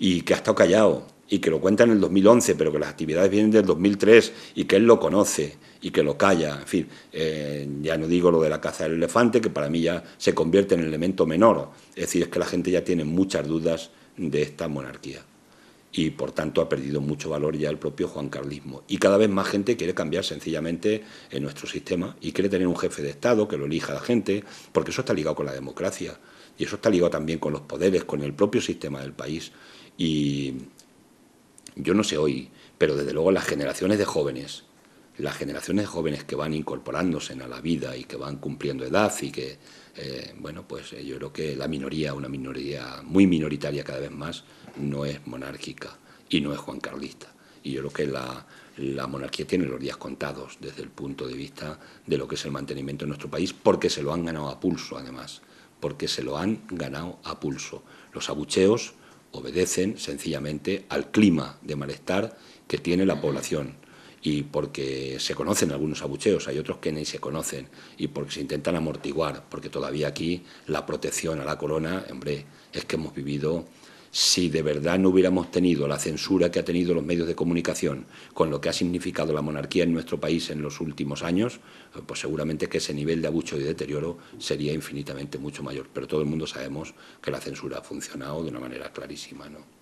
y que ha estado callado y que lo cuenta en el 2011, pero que las actividades vienen del 2003 y que él lo conoce y que lo calla. En fin, eh, ya no digo lo de la caza del elefante, que para mí ya se convierte en elemento menor. Es decir, es que la gente ya tiene muchas dudas de esta monarquía y por tanto ha perdido mucho valor ya el propio Juan Carlismo. Y cada vez más gente quiere cambiar sencillamente en nuestro sistema y quiere tener un jefe de Estado que lo elija la gente, porque eso está ligado con la democracia y eso está ligado también con los poderes, con el propio sistema del país. Y yo no sé hoy, pero desde luego las generaciones de jóvenes, las generaciones de jóvenes que van incorporándose a la vida y que van cumpliendo edad y que, eh, bueno, pues eh, yo creo que la minoría, una minoría muy minoritaria cada vez más, no es monárquica y no es juancarlista. Y yo creo que la, la monarquía tiene los días contados desde el punto de vista de lo que es el mantenimiento de nuestro país, porque se lo han ganado a pulso, además, porque se lo han ganado a pulso. Los abucheos obedecen sencillamente al clima de malestar que tiene la población y porque se conocen algunos abucheos, hay otros que ni se conocen y porque se intentan amortiguar, porque todavía aquí la protección a la corona, hombre, es que hemos vivido si de verdad no hubiéramos tenido la censura que ha tenido los medios de comunicación con lo que ha significado la monarquía en nuestro país en los últimos años, pues seguramente que ese nivel de abuso y deterioro sería infinitamente mucho mayor. Pero todo el mundo sabemos que la censura ha funcionado de una manera clarísima. ¿no?